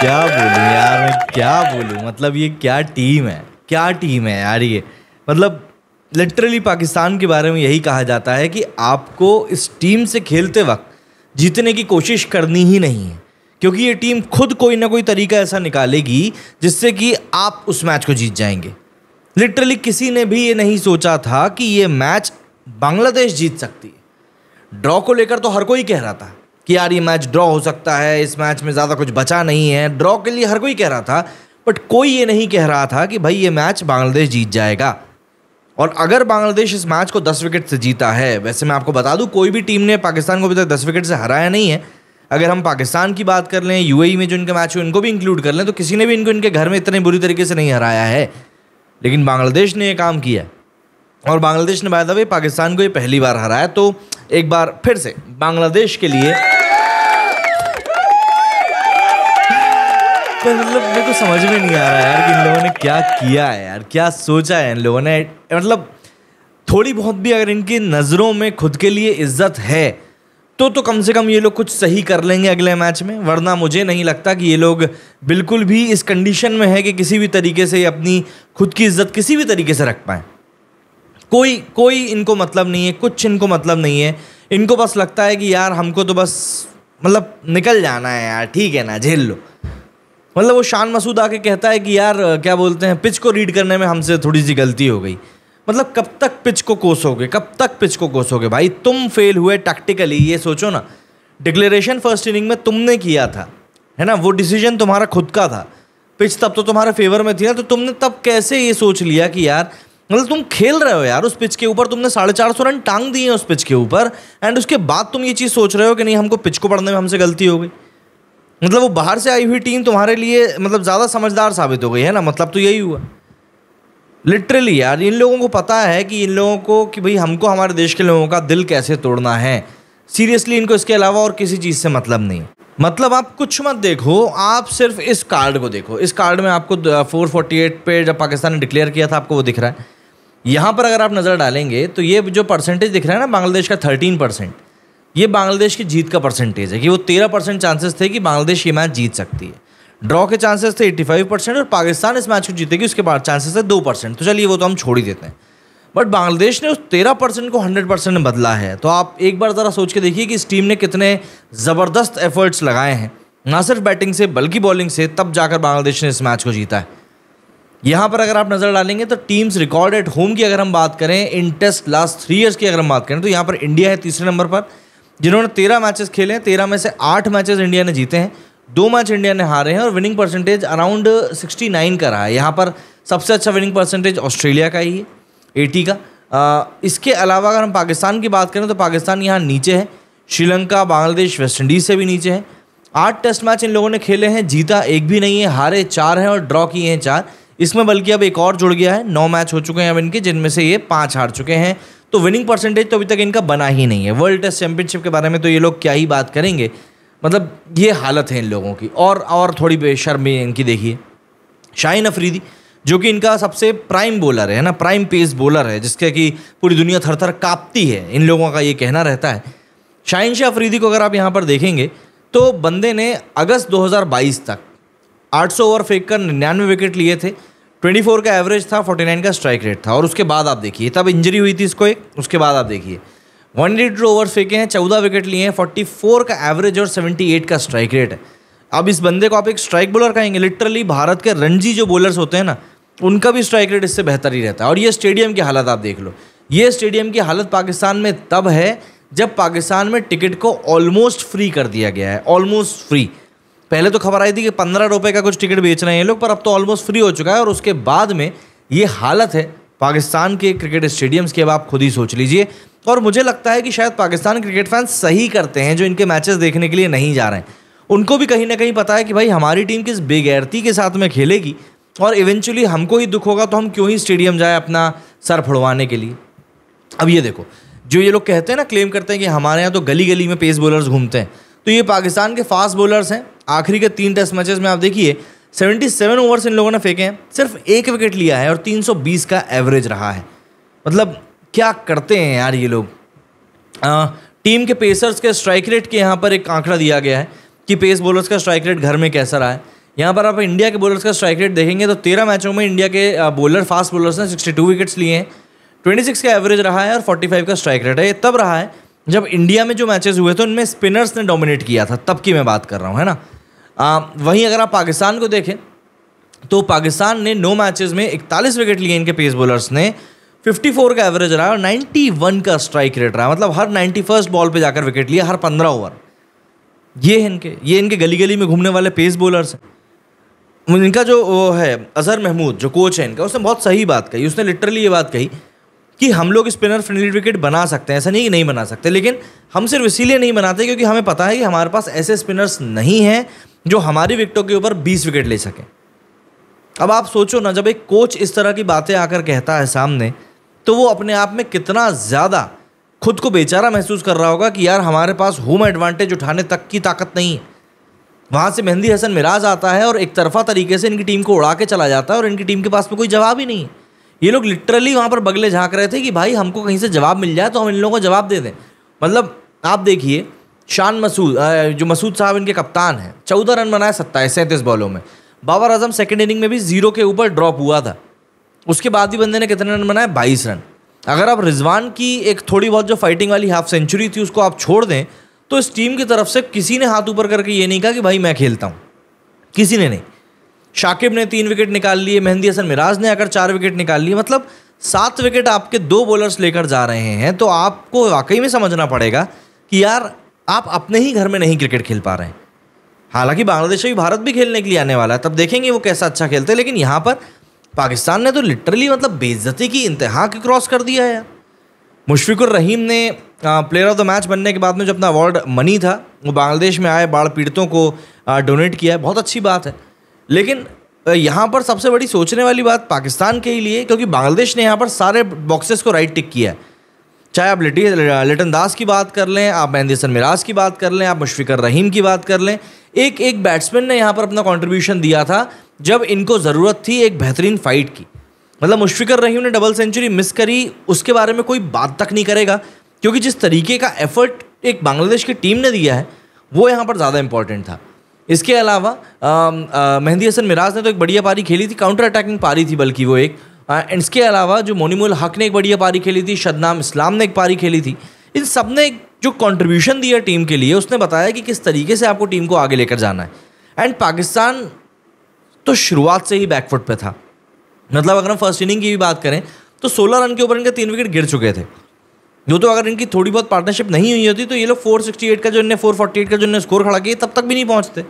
क्या बोलूँ यार मैं क्या बोलूँ मतलब ये क्या टीम है क्या टीम है यार ये मतलब लिटरली पाकिस्तान के बारे में यही कहा जाता है कि आपको इस टीम से खेलते वक्त जीतने की कोशिश करनी ही नहीं है क्योंकि ये टीम खुद कोई ना कोई तरीका ऐसा निकालेगी जिससे कि आप उस मैच को जीत जाएंगे लिटरली किसी ने भी ये नहीं सोचा था कि ये मैच बांग्लादेश जीत सकती है ड्रॉ को लेकर तो हर कोई कह रहा था कि यार ये मैच ड्रॉ हो सकता है इस मैच में ज़्यादा कुछ बचा नहीं है ड्रॉ के लिए हर कोई कह रहा था बट कोई ये नहीं कह रहा था कि भाई ये मैच बांग्लादेश जीत जाएगा और अगर बांग्लादेश इस मैच को दस विकेट से जीता है वैसे मैं आपको बता दूं कोई भी टीम ने पाकिस्तान को अभी तक दस विकेट से हराया नहीं है अगर हम पाकिस्तान की बात कर लें यू e में जो इनके मैच हुए इनको भी इंक्लूड कर लें तो किसी ने भी इनको इनके घर में इतने बुरी तरीके से नहीं हराया है लेकिन बांग्लादेश ने यह काम किया और बांग्लादेश ने बाया पाकिस्तान को ये पहली बार हराया तो एक बार फिर से बांग्लादेश के लिए पर मतलब मेरे को समझ में नहीं आ रहा यार कि इन लोगों ने क्या किया है यार क्या सोचा है इन लोगों ने मतलब थोड़ी बहुत भी अगर इनकी नज़रों में खुद के लिए इज्जत है तो तो कम से कम ये लोग कुछ सही कर लेंगे अगले मैच में वरना मुझे नहीं लगता कि ये लोग बिल्कुल भी इस कंडीशन में है कि किसी भी तरीके से अपनी खुद की इज्जत किसी भी तरीके से रख पाएँ कोई कोई इनको मतलब नहीं है कुछ इनको मतलब नहीं है इनको बस लगता है कि यार हमको तो बस मतलब निकल जाना है यार ठीक है ना झेल लो मतलब वो शान मसूद आके कहता है कि यार क्या बोलते हैं पिच को रीड करने में हमसे थोड़ी सी गलती हो गई मतलब कब तक पिच को कोसोगे कब तक पिच को कोसोगे भाई तुम फेल हुए टैक्टिकली ये सोचो ना डिक्लेरेशन फर्स्ट इनिंग में तुमने किया था है ना वो डिसीजन तुम्हारा खुद का था पिच तब तो तुम्हारे फेवर में थी ना तो तुमने तब कैसे ये सोच लिया कि यार मतलब तुम खेल रहे हो यार उस पिच के ऊपर तुमने साढ़े चार सौ रन टांग दिए हैं उस पिच के ऊपर एंड उसके बाद तुम ये चीज़ सोच रहे हो कि नहीं हमको पिच को पढ़ने में हमसे गलती हो गई मतलब वो बाहर से आई हुई टीम तुम्हारे लिए मतलब ज़्यादा समझदार साबित हो गई है ना मतलब तो यही हुआ लिटरली यार इन लोगों को पता है कि इन लोगों को कि भाई हमको हमारे देश के लोगों का दिल कैसे तोड़ना है सीरियसली इनको इसके अलावा और किसी चीज़ से मतलब नहीं मतलब आप कुछ मत देखो आप सिर्फ इस कार्ड को देखो इस कार्ड में आपको 448 पे जब पाकिस्तान ने डिक्लेयर किया था आपको वो दिख रहा है यहाँ पर अगर आप नज़र डालेंगे तो ये जो परसेंटेज दिख रहा है ना बांग्लादेश का थर्टीन परसेंट ये बांग्लादेश की जीत का परसेंटेज है कि वो तेरह परसेंट चांसेस थे कि बांग्लादेश ये मैच जीत सकती है ड्रॉ के चांसेस थे एट्टी फाइव परसेंट और पाकिस्तान इस मैच को जीतेगी उसके बाद चांसेस है दो परसेंट तो चलिए वो तो हम छोड़ ही देते हैं बट बांग्लादेश ने उस तेरह परसेंट को हंड्रेड परसेंट में बदला है तो आप एक बार ज़रा सोच के देखिए कि इस टीम ने कितने ज़बरदस्त एफर्ट्स लगाए हैं ना सिर्फ बैटिंग से बल्कि बॉलिंग से तब जाकर बांग्लादेश ने इस मैच को जीता है यहाँ पर अगर आप नज़र डालेंगे तो टीम्स रिकॉर्ड एट होम की अगर हम बात करें in test last three years की अगर हम बात करें तो यहाँ पर इंडिया है तीसरे नंबर पर जिन्होंने तेरह मैचेस खेले हैं तेरह में से आठ मैचेस इंडिया ने जीते हैं दो मैच इंडिया ने हारे हैं और winning percentage around sixty nine का रहा है यहाँ पर सबसे अच्छा विनिंग परसेंटेज ऑस्ट्रेलिया का ही है एटी का आ, इसके अलावा अगर हम पाकिस्तान की बात करें तो पाकिस्तान यहाँ नीचे है श्रीलंका बांग्लादेश वेस्ट इंडीज़ से भी नीचे है आठ टेस्ट मैच इन लोगों ने खेले हैं जीता एक भी नहीं है हारे चार हैं और ड्रॉ किए हैं चार इसमें बल्कि अब एक और जुड़ गया है नौ मैच हो चुके हैं अब इनके जिनमें से ये पाँच हार चुके हैं तो विनिंग परसेंटेज तो अभी तक इनका बना ही नहीं है वर्ल्ड टेस्ट चैंपियनशिप के बारे में तो ये लोग क्या ही बात करेंगे मतलब ये हालत है इन लोगों की और और थोड़ी बेशर्मी इनकी देखिए शाहिन अफरीदी जो कि इनका सबसे प्राइम बॉलर है ना प्राइम पेस बॉलर है जिसके कि पूरी दुनिया थर थर कापती है इन लोगों का ये कहना रहता है शाइन शाह अफरीदी को अगर आप यहाँ पर देखेंगे तो बंदे ने अगस्त 2022 तक 800 ओवर फेंक कर निन्यानवे विकेट लिए थे ट्वेंटी फोर का एवरेज था फोर्टी नाइन का स्ट्राइक रेट था और उसके बाद आप देखिए तब इंजरी हुई थी इसको एक उसके बाद आप देखिए वन टू ओवर फेंके हैं चौदह विकेट लिए हैं फोर्टी फोर का एवरेज और सेवेंटी एट का स्ट्राइक रेट है अब इस बंदे को आप एक स्ट्राइक बॉलर कहेंगे लिटरली भारत के रणजी जो बॉलर्स होते हैं ना उनका भी स्ट्राइक रेट इससे बेहतर ही रहता है और ये स्टेडियम की हालत आप देख लो ये स्टेडियम की हालत पाकिस्तान में तब है जब पाकिस्तान में टिकट को ऑलमोस्ट फ्री कर दिया गया है ऑलमोस्ट फ्री पहले तो खबर आई थी कि पंद्रह रुपये का कुछ टिकट बेच रहे हैं लोग पर अब तो ऑलमोस्ट फ्री हो चुका है और उसके बाद में ये हालत है पाकिस्तान के क्रिकेट स्टेडियम्स की अब आप खुद ही सोच लीजिए और मुझे लगता है कि शायद पाकिस्तान क्रिकेट फैंस सही करते हैं जो इनके मैचेस देखने के लिए नहीं जा रहे हैं उनको भी कहीं ना कहीं पता है कि भाई हमारी टीम किस बेगैरती के साथ में खेलेगी और इवेंचुअली हमको ही दुख होगा तो हम क्यों ही स्टेडियम जाए अपना सर फुड़वाने के लिए अब ये देखो जो ये लोग कहते हैं ना क्लेम करते हैं कि हमारे यहाँ तो गली गली में पेस बॉलर्स घूमते हैं तो ये पाकिस्तान के फास्ट बॉलर्स हैं आखिरी के तीन टेस्ट मैचेस में आप देखिए 77 ओवर्स इन लोगों ने फेंके हैं सिर्फ एक विकेट लिया है और 320 का एवरेज रहा है मतलब क्या करते हैं यार ये लोग आ, टीम के पेसर्स के स्ट्राइक रेट के यहाँ पर एक आंकड़ा दिया गया है कि पेस बॉलर्स का स्ट्राइक रेट घर में कैसा रहा है यहाँ पर आप इंडिया के बॉलर्स का स्ट्राइक रेट देखेंगे तो तेरह मैचों में इंडिया के बॉलर फास्ट बॉलर्स ने सिक्सटी टू विकेट्स लिए हैं ट्वेंटी सिक्स का एवरेज रहा है और फोर्टी फाइव का स्ट्राइक रेट है ये तब रहा है जब इंडिया में जो मैचेस हुए थे उनमें स्पिनर्स ने डोमिनेट किया था तब की मैं बात कर रहा हूँ है ना आ, वहीं अगर आप पाकिस्तान को देखें तो पाकिस्तान ने नौ मैचेस में इकतालीस विकेट लिए इनके पेस बॉलर्स ने 54 का एवरेज रहा और 91 का स्ट्राइक रेट रहा मतलब हर नाइन्टी बॉल पर जाकर विकेट लिया हर पंद्रह ओवर ये इनके ये इनके गली गली में घूमने वाले पेस बॉलर्स हैं इनका जो है अजहर महमूद जो कोच है इनका उसने बहुत सही बात कही उसने लिटरली ये बात कही कि हम लोग स्पिनर फ्रेंडली विकेट बना सकते हैं ऐसा नहीं कि नहीं बना सकते लेकिन हम सिर्फ इसीलिए नहीं बनाते क्योंकि हमें पता है कि हमारे पास ऐसे स्पिनर्स नहीं हैं जो हमारी विकटों के ऊपर बीस विकेट ले सकें अब आप सोचो ना जब एक कोच इस तरह की बातें आकर कहता है सामने तो वो अपने आप में कितना ज़्यादा खुद को बेचारा महसूस कर रहा होगा कि यार हमारे पास होम एडवांटेज उठाने तक की ताकत नहीं है वहाँ से मेहंदी हसन मिराज आता है और एक तरफा तरीके से इनकी टीम को उड़ा के चला जाता है और इनकी टीम के पास में कोई जवाब ही नहीं है ये लोग लिटरली वहाँ पर बगले झाँक रहे थे कि भाई हमको कहीं से जवाब मिल जाए तो हम इन लोगों को जवाब दे दें मतलब आप देखिए शान मसूद जो मसूद साहब इनके कप्तान हैं चौदह रन बनाए सत्ताईस सैंतीस बॉलों में बाबर आजम सेकेंड इनिंग में भी जीरो के ऊपर ड्रॉप हुआ था उसके बाद ही बंदे ने कितने रन बनाए बाईस रन अगर आप रिजवान की एक थोड़ी बहुत जो फाइटिंग वाली हाफ सेंचुरी थी उसको आप छोड़ दें तो इस टीम की तरफ से किसी ने हाथ ऊपर करके ये नहीं कहा कि भाई मैं खेलता हूँ किसी ने नहीं शाकिब ने तीन विकेट निकाल लिए मेहंदी हसन मिराज ने आकर चार विकेट निकाल लिए मतलब सात विकेट आपके दो बॉलर्स लेकर जा रहे हैं तो आपको वाकई में समझना पड़ेगा कि यार आप अपने ही घर में नहीं क्रिकेट खेल पा रहे हैं हालांकि बांग्लादेश भी भारत भी खेलने के लिए आने वाला है तब देखेंगे वो कैसा अच्छा खेलते हैं लेकिन यहाँ पर पाकिस्तान ने तो लिटरली मतलब बेज़ती की इंतहा की क्रॉस कर दिया है यार मुशफिकुर रहीम ने प्लेयर ऑफ द मैच बनने के बाद में जो अपना अवार्ड मनी था वो बांग्लादेश में आए बाढ़ पीड़ितों को डोनेट किया है बहुत अच्छी बात है लेकिन यहाँ पर सबसे बड़ी सोचने वाली बात पाकिस्तान के ही लिए क्योंकि बांग्लादेश ने यहाँ पर सारे बॉक्सेस को राइट टिक किया है चाहे आप लिटी लिटन दास की बात कर लें आप मेहंदीसन मिराज की बात कर लें आप मुशफ़िकर रहीम की बात कर लें एक एक बैट्समैन ने यहाँ पर अपना कंट्रीब्यूशन दिया था जब इनको ज़रूरत थी एक बेहतरीन फाइट की मतलब मुशफ़िकर रहीम ने डबल सेंचुरी मिस करी उसके बारे में कोई बात तक नहीं करेगा क्योंकि जिस तरीके का एफर्ट एक बांग्लादेश की टीम ने दिया है वो यहाँ पर ज़्यादा इंपॉर्टेंट था इसके अलावा मेहंदी हसन मिराज ने तो एक बढ़िया पारी खेली थी काउंटर अटैकिंग पारी थी बल्कि वो एक एंड इसके अलावा जो मोनिमुल हक ने एक बढ़िया पारी खेली थी शदनाम इस्लाम ने एक पारी खेली थी इन सब ने जो कॉन्ट्रीब्यूशन दिया टीम के लिए उसने बताया कि किस तरीके से आपको टीम को आगे लेकर जाना है एंड पाकिस्तान तो शुरुआत से ही बैकफुट पे था मतलब अगर हम फर्स्ट इनिंग की भी बात करें तो 16 रन के ऊपर इनके तीन विकेट गिर चुके थे जो तो अगर इनकी थोड़ी बहुत पार्टनरशिप नहीं हुई होती तो ये लोग 468 का जो इन्हें 448 का जो इन्हें स्कोर खड़ा किया तब तक भी नहीं पहुंचते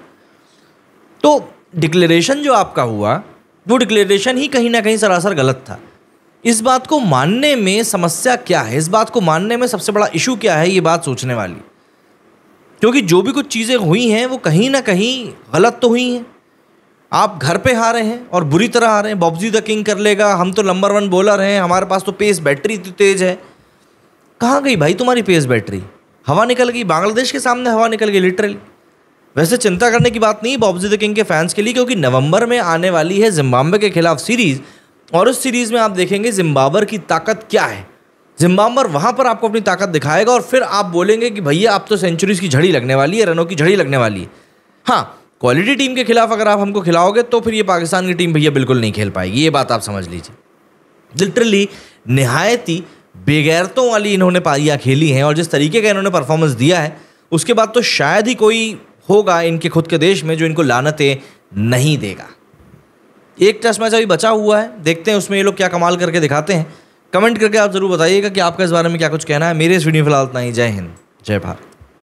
तो डिक्लेरेशन जो आपका हुआ वो डिक्लेरेशन ही कहीं ना कहीं सरासर गलत था इस बात को मानने में समस्या क्या है इस बात को मानने में सबसे बड़ा इशू क्या है ये बात सोचने वाली क्योंकि जो भी कुछ चीज़ें हुई हैं वो कहीं ना कहीं गलत तो हुई हैं आप घर पे हारे हैं और बुरी तरह हारे हैं बॉब्जी द किंग कर लेगा हम तो नंबर वन बॉलर हैं हमारे पास तो पेस बैटरी इतनी तेज़ है कहाँ गई भाई तुम्हारी पेस बैटरी हवा निकल गई बांग्लादेश के सामने हवा निकल गई लिटरली वैसे चिंता करने की बात नहीं बॉबजी द तो किंग के फैंस के लिए क्योंकि नवंबर में आने वाली है जिम्बाब्वे के खिलाफ सीरीज़ और उस सीरीज़ में आप देखेंगे जिम्बाब्वर की ताकत क्या है जिम्बाबर वहाँ पर आपको अपनी ताकत दिखाएगा और फिर आप बोलेंगे कि भैया आप तो सेंचुरीज़ की झड़ी लगने वाली है रनों की झड़ी लगने वाली है हाँ क्वालिटी टीम के खिलाफ अगर आप हमको खिलाओगे तो फिर ये पाकिस्तान की टीम भैया बिल्कुल नहीं खेल पाएगी ये बात आप समझ लीजिए लिटरली नहायती बेगैरतों वाली इन्होंने पारियाँ खेली हैं और जिस तरीके का इन्होंने परफॉर्मेंस दिया है उसके बाद तो शायद ही कोई होगा इनके खुद के देश में जो इनको लानतें नहीं देगा एक टेस्ट मैच अभी बचा हुआ है देखते हैं उसमें ये लोग क्या कमाल करके दिखाते हैं कमेंट करके आप ज़रूर बताइएगा कि आपका इस बारे में क्या कुछ कहना है मेरे इस वीडियो फिलहाल इतना ही जय हिंद जय भारत